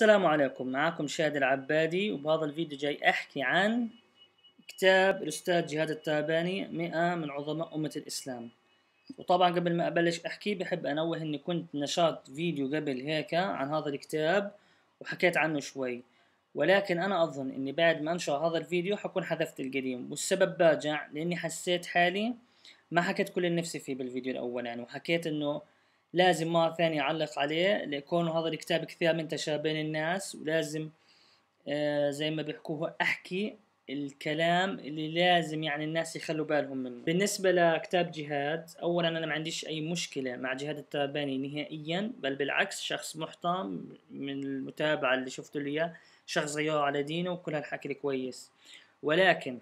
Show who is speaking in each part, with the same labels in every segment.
Speaker 1: السلام عليكم معكم شاهد العبادي وبهذا الفيديو جاي أحكي عن كتاب الأستاذ جهاد التاباني مئة من عظماء أمة الإسلام وطبعا قبل ما أبلش أحكي بحب أنوه أني كنت نشرت فيديو قبل هيك عن هذا الكتاب وحكيت عنه شوي ولكن أنا أظن أني بعد ما أنشر هذا الفيديو حكون حذفت القديم والسبب باجع لأني حسيت حالي ما حكيت كل اللي نفسي فيه بالفيديو الاول يعني وحكيت أنه لازم مرة ثانية أعلق عليه لكونه هذا الكتاب كثير منتشر بين الناس ولازم آه، زي ما بيحكوه أحكي الكلام اللي لازم يعني الناس يخلوا بالهم منه بالنسبة لكتاب جهاد أولا أنا ما عنديش أي مشكلة مع جهاد الترباني نهائيا بل بالعكس شخص محترم من المتابعة اللي شفته لي إياه شخص غيره على دينه وكل هالحكي الكويس ولكن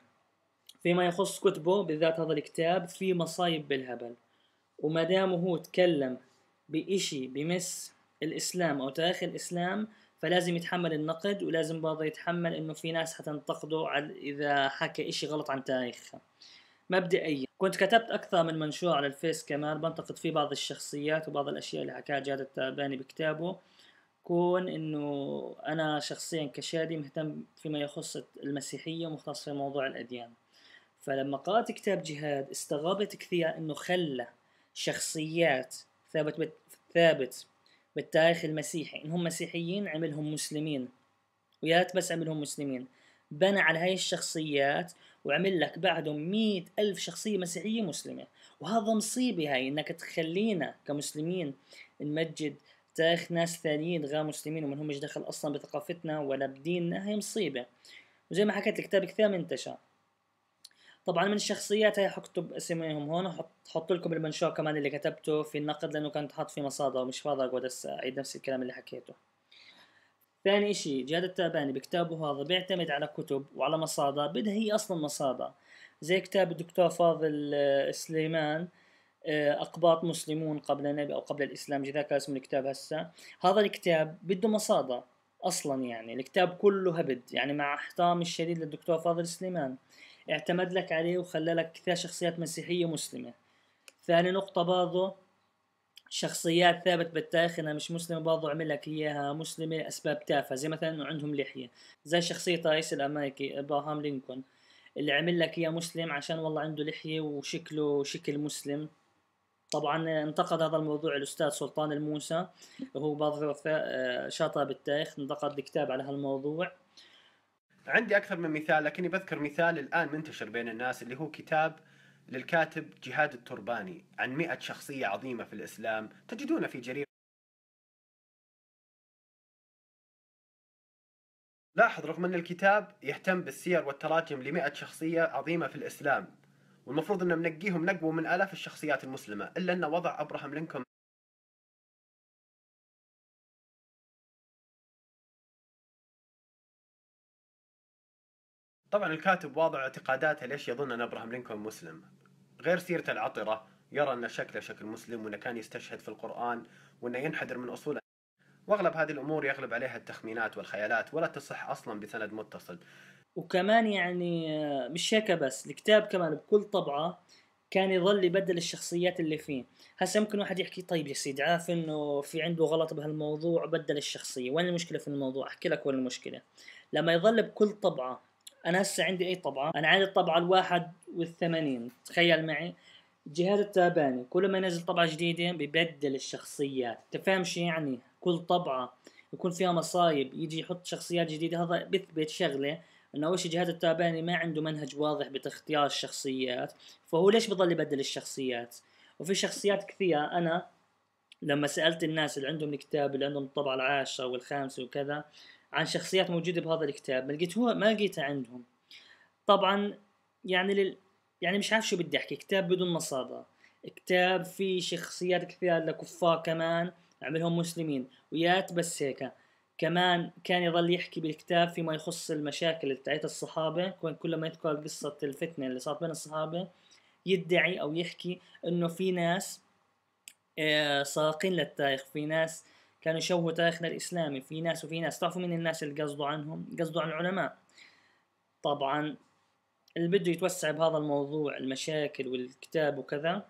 Speaker 1: فيما يخص كتبه بالذات هذا الكتاب في مصايب بالهبل وما دام هو تكلم بإشي بمس الإسلام أو تاريخ الإسلام فلازم يتحمل النقد ولازم برضه يتحمل إنه في ناس حتنتقده على إذا حكى إشي غلط عن تاريخها مبدئيا كنت كتبت أكثر من منشور على الفيس كمان بنتقد فيه بعض الشخصيات وبعض الأشياء اللي حكاها جاد التعباني بكتابه كون إنه أنا شخصيا كشادي مهتم فيما يخص المسيحية ومختص في موضوع الأديان فلما قرأت كتاب جهاد استغربت كثير إنه خلى شخصيات ثابت ثابت بالتاريخ المسيحي انهم مسيحيين عملهم مسلمين ويا بس عملهم مسلمين بنى على هاي الشخصيات وعمل لك بعدهم مئة ألف شخصية مسيحية مسلمة وهذا مصيبة هاي إنك تخلينا كمسلمين نمجد تاريخ ناس ثانيين غير مسلمين وما لهمش دخل أصلا بثقافتنا ولا بديننا هاي مصيبة وزي ما حكيت الكتاب كثير منتشر طبعا من الشخصيات هي حكتب اسمهم هون وحط حط لكم المنشور كمان اللي كتبته في النقد لانه كنت حاط في مصادر ومش فاضي اقعد اعيد نفس الكلام اللي حكيته ثاني اشي جاد التاباني بكتابه هذا بيعتمد على كتب وعلى مصادر بدها هي اصلا مصادر زي كتاب الدكتور فاضل آه، سليمان آه، اقباط مسلمون قبل النبي او قبل الاسلام جذاك اسم الكتاب هسه هذا الكتاب بده مصادر اصلا يعني الكتاب كله هبد يعني مع احترامي الشديد للدكتور فاضل سليمان اعتمد لك عليه وخلى لك كثير شخصيات مسيحية مسلمة ثاني نقطة برضه شخصيات ثابت بالتاريخ انها مش مسلمه برضه عمل لك اياها مسلمه لاسباب تافهه زي مثلا انه عندهم لحيه زي شخصيه الرئيس الامريكي ابراهام لينكولن اللي عمل لك اياه مسلم عشان والله عنده لحيه وشكله شكل مسلم طبعا انتقد هذا الموضوع الاستاذ سلطان الموسى وهو برضه شاطر بالتاريخ انتقد كتاب على هالموضوع عندي اكثر من مثال لكني بذكر مثال الان منتشر بين الناس اللي هو كتاب للكاتب جهاد الترباني عن مئة شخصية عظيمة في الإسلام تجدونه في جرير لاحظ رغم أن الكتاب يهتم بالسير والتراجم لمئة شخصية عظيمة في الإسلام والمفروض أنه منقيهم نقوا من آلاف الشخصيات المسلمة إلا أنه وضع أبراهام لينكولن طبعا الكاتب واضع اعتقاداته ليش يظن أن أبراهام لينكولن مسلم غير سيرته العطرة يرى أن شكله شكل مسلم وأنه كان يستشهد في القرآن وأنه ينحدر من أصوله واغلب هذه الامور يغلب عليها التخمينات والخيالات ولا تصح اصلا بسند متصل. وكمان يعني آه، مش هيك بس، الكتاب كمان بكل طبعه كان يظل يبدل الشخصيات اللي فيه، هسه ممكن واحد يحكي طيب يا سيدي عارف انه في عنده غلط بهالموضوع بدل الشخصيه، وين المشكله في الموضوع؟ احكي لك وين المشكله. لما يظل بكل طبعه انا هسه عندي اي طبعه انا عندي الطبعه الواحد والثمانين تخيل معي جهاز التاباني كل ما ينزل طبعه جديده ببدل الشخصيات تفهم شو يعني كل طبعه يكون فيها مصايب يجي يحط شخصيات جديده هذا بيثبت شغله انه اول شيء جهاز التاباني ما عنده منهج واضح باختيار الشخصيات فهو ليش بضل يبدل الشخصيات وفي شخصيات كثيره انا لما سالت الناس اللي عندهم الكتاب اللي عندهم الطبعه العاشره والخامسه وكذا عن شخصيات موجوده بهذا الكتاب ما لقيتوها ما لقيتها عندهم طبعا يعني لل... يعني مش عارف شو بدي احكي كتاب بدون مصادر كتاب فيه شخصيات كثير لكفار كمان عملهم مسلمين ويات بس هيك كمان كان يظل يحكي بالكتاب فيما يخص المشاكل بتاعت الصحابة كل ما يذكر قصة الفتنة اللي صارت بين الصحابة يدعي أو يحكي إنه في ناس آه، ساقين للتاريخ في ناس كانوا يشوهوا تاريخنا الإسلامي في ناس وفي ناس تعرفوا مين الناس اللي قصدوا عنهم قصدوا عن العلماء طبعا اللي بده يتوسع بهذا الموضوع المشاكل والكتاب وكذا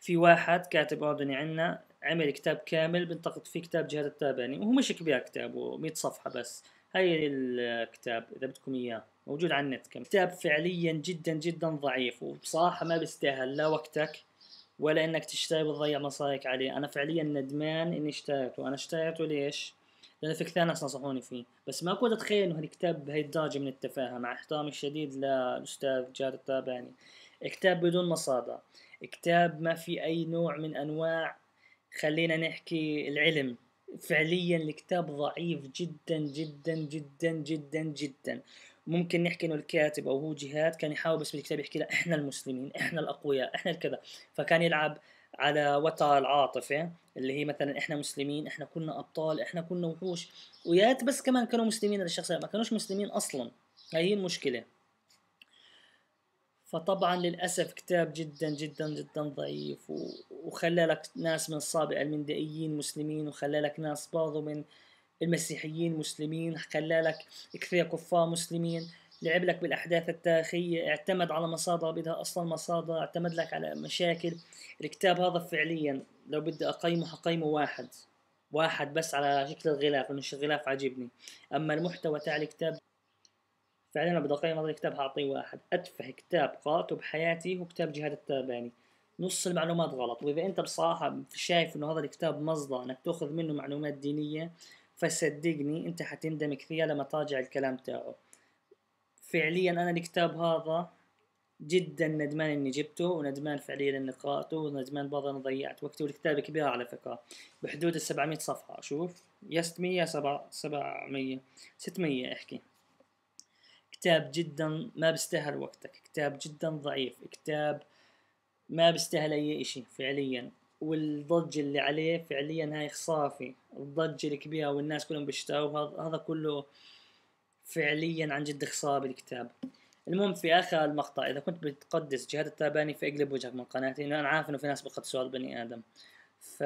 Speaker 1: في واحد كاتب أردني عنا عمل كتاب كامل بنتقد فيه كتاب جهاد التاباني وهو مش كبير كتابه 100 صفحة بس هاي الكتاب إذا بدكم إياه موجود على النت كم كتاب فعليا جدا جدا ضعيف وبصراحة ما بيستاهل لا وقتك ولا انك تشتري وتضيع مصاريك عليه انا فعليا ندمان اني اشتريته انا اشتريته ليش لانه في كثير ناس نصحوني فيه بس ما كنت اتخيل انه الكتاب بهي الدرجه من التفاهه مع احترامي الشديد للاستاذ جاد الطاباني كتاب بدون مصادر كتاب ما في اي نوع من انواع خلينا نحكي العلم فعليا الكتاب ضعيف جدا جدا جدا جدا جدا ممكن نحكي انه الكاتب او هو جهاد كان يحاول بس بالكتاب يحكي لها احنا المسلمين احنا الاقوياء احنا الكذا فكان يلعب على وتر العاطفة اللي هي مثلا احنا مسلمين احنا كنا ابطال احنا كنا وحوش ويات بس كمان كانوا مسلمين الشخص ما كانوش مسلمين اصلا هي المشكلة فطبعا للأسف كتاب جدا جدا جدا ضعيف وخلى لك ناس من الصابئة المندائيين مسلمين وخلى لك ناس برضو من المسيحيين مسلمين خلى لك كثير كفار مسلمين لعب لك بالاحداث التاريخيه اعتمد على مصادر بدها اصلا مصادر اعتمد لك على مشاكل الكتاب هذا فعليا لو بدي اقيمه حقيمه واحد واحد بس على شكل الغلاف لانه الغلاف عاجبني اما المحتوى تاع الكتاب فعلا لو بدي اقيم هذا الكتاب حاعطيه واحد اتفه كتاب قرأته بحياتي هو كتاب جهاد الترباني نص المعلومات غلط واذا انت بصراحه شايف انه هذا الكتاب مصدر انك تاخذ منه معلومات دينيه فصدقني انت حتندم كثير لما تراجع الكلام تاعه فعليا انا الكتاب هذا جدا ندمان اني جبته وندمان فعليا اني قراته وندمان برضه اني ضيعت وقتي والكتاب كبير على فكره بحدود ال 700 صفحه شوف يا 600 سبع 700 600 احكي كتاب جدا ما بيستاهل وقتك كتاب جدا ضعيف كتاب ما بيستاهل اي اشي فعليا والضجة اللي عليه فعليا هاي خصافي الضجة الكبيرة والناس كلهم بيشتاوا هذا كله فعليا عن جد خصاب الكتاب المهم في اخر المقطع اذا كنت بتقدس جهاد التاباني فاقلب وجهك من قناتي انا عارف انه في ناس بقدسوا بني ادم ف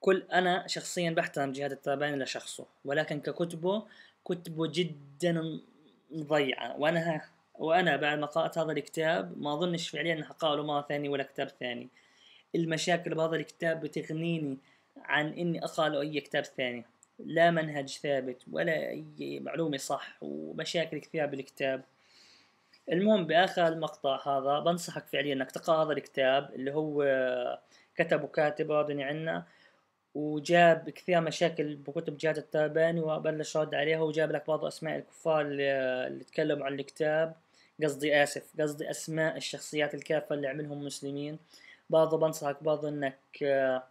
Speaker 1: كل انا شخصيا بحترم جهاد التاباني لشخصه ولكن ككتبه كتبه جدا مضيعة وانا وانا بعد ما قرات هذا الكتاب ما اظنش فعليا اني حقرا له مره ثانيه ولا كتاب ثاني المشاكل بهذا الكتاب بتغنيني عن اني اقرا اي كتاب ثاني لا منهج ثابت ولا اي معلومه صح ومشاكل كثيره بالكتاب المهم باخر المقطع هذا بنصحك فعليا انك تقرا هذا الكتاب اللي هو كتبه كاتب راضني عنا وجاب كثير مشاكل بكتب جهاد الترباني وبلش رد عليها وجاب لك بعض اسماء الكفار اللي تكلموا عن الكتاب قصدي اسف قصدي اسماء الشخصيات الكافه اللي عملهم مسلمين برضه بنصحك برضه انك آه،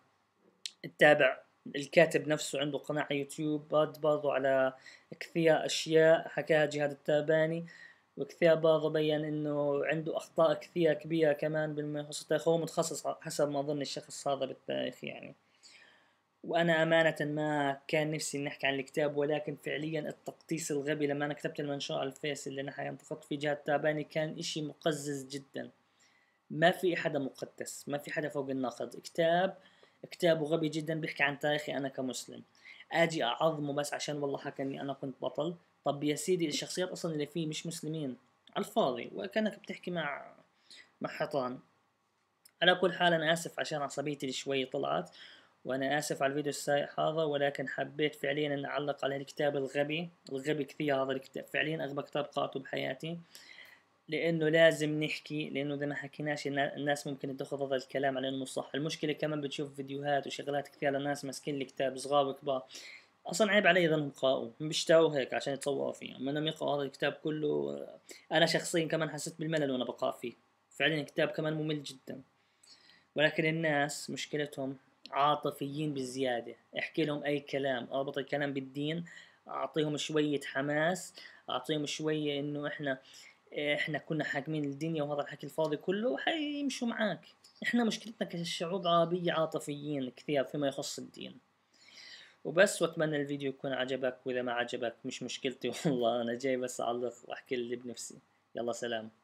Speaker 1: تتابع الكاتب نفسه عنده قناة على يوتيوب رد برضه على كثير أشياء حكاها جهاد التاباني وكثير برضه بين انه عنده اخطاء كثير كبيره كمان بما يخص التاريخ هو متخصص حسب ما اظن الشخص هذا بالتاريخ يعني وانا امانه ما كان نفسي نحكي عن الكتاب ولكن فعليا التقطيس الغبي لما انا كتبت المنشور على الفيس اللي انا انتقدت فيه جهاد التاباني كان اشي مقزز جدا ما في حدا مقدس ما في حدا فوق النقد كتاب كتابه غبي جدا بيحكي عن تاريخي انا كمسلم اجي اعظمه بس عشان والله حكى اني انا كنت بطل طب يا سيدي الشخصيات اصلا اللي فيه مش مسلمين على الفاضي وكانك بتحكي مع مع حيطان على كل حال انا اسف عشان عصبيتي اللي شوي طلعت وانا اسف على الفيديو السيء هذا ولكن حبيت فعليا ان اعلق على هالكتاب الغبي الغبي كثير هذا الكتاب فعليا اغبى كتاب قرأته بحياتي لانه لازم نحكي لانه اذا ما حكيناش الناس ممكن تاخذ هذا الكلام على انه صح المشكله كمان بتشوف فيديوهات وشغلات كثير لناس ماسكين الكتاب صغار وكبار اصلا عيب علي اذا هم قرأوا بيشتروا هيك عشان يتصوروا فيه اما انهم يقرأوا هذا الكتاب كله انا شخصيا كمان حسيت بالملل وانا بقرأ فيه فعلا الكتاب كمان ممل جدا ولكن الناس مشكلتهم عاطفيين بالزيادة احكي لهم اي كلام اربط الكلام بالدين اعطيهم شوية حماس اعطيهم شوية انه احنا آه احنا كنا حاكمين الدنيا وهذا الحكي الفاضي كله حيمشوا معاك احنا مشكلتنا كشعوب عربية عاطفيين كثير فيما يخص الدين وبس واتمنى الفيديو يكون عجبك واذا ما عجبك مش مشكلتي والله انا جاي بس اعلق واحكي اللي بنفسي يلا سلام